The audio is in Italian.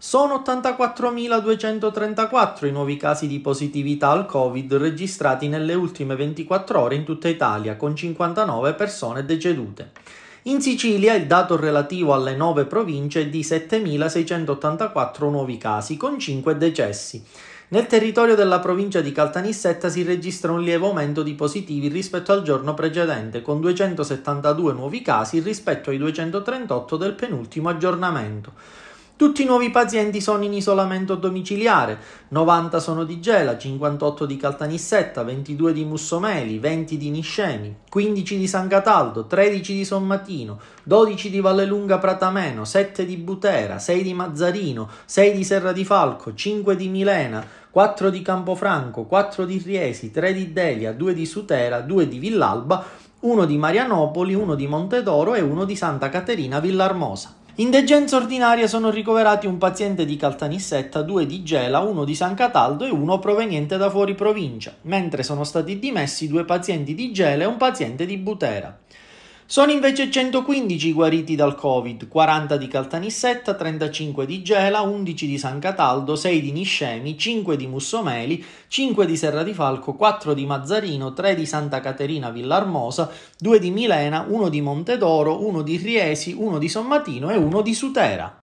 Sono 84.234 i nuovi casi di positività al Covid registrati nelle ultime 24 ore in tutta Italia, con 59 persone decedute. In Sicilia il dato relativo alle nove province è di 7.684 nuovi casi, con 5 decessi. Nel territorio della provincia di Caltanissetta si registra un lieve aumento di positivi rispetto al giorno precedente, con 272 nuovi casi rispetto ai 238 del penultimo aggiornamento. Tutti i nuovi pazienti sono in isolamento domiciliare, 90 sono di Gela, 58 di Caltanissetta, 22 di Mussomeli, 20 di Niscemi, 15 di San Cataldo, 13 di Sommatino, 12 di Vallelunga Pratameno, 7 di Butera, 6 di Mazzarino, 6 di Serra di Falco, 5 di Milena, 4 di Campofranco, 4 di Riesi, 3 di Delia, 2 di Sutera, 2 di Villalba, 1 di Marianopoli, 1 di Montedoro e 1 di Santa Caterina Villarmosa. In degenza ordinaria sono ricoverati un paziente di Caltanissetta, due di Gela, uno di San Cataldo e uno proveniente da fuori provincia, mentre sono stati dimessi due pazienti di Gela e un paziente di Butera. Sono invece 115 i guariti dal Covid, 40 di Caltanissetta, 35 di Gela, 11 di San Cataldo, 6 di Niscemi, 5 di Mussomeli, 5 di Serra di Falco, 4 di Mazzarino, 3 di Santa Caterina Villarmosa, 2 di Milena, 1 di Montedoro, 1 di Riesi, 1 di Sommatino e 1 di Sutera.